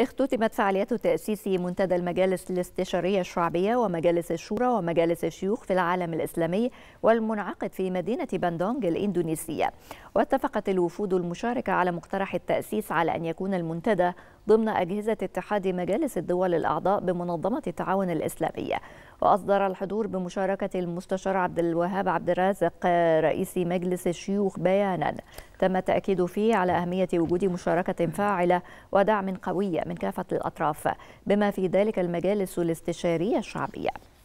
اختتمت فعاليات تأسيس منتدى المجالس الاستشارية الشعبية ومجالس الشورى ومجالس الشيوخ في العالم الإسلامي والمنعقد في مدينة بندونج الإندونيسية واتفقت الوفود المشاركة على مقترح التأسيس على أن يكون المنتدى ضمن أجهزة اتحاد مجالس الدول الأعضاء بمنظمة التعاون الإسلامية وأصدر الحضور بمشاركة المستشار عبد الوهاب عبد الرازق رئيس مجلس الشيوخ بيانا تم التأكيد فيه على أهمية وجود مشاركة فاعلة ودعم قوي من كافة الأطراف بما في ذلك المجالس الاستشارية الشعبية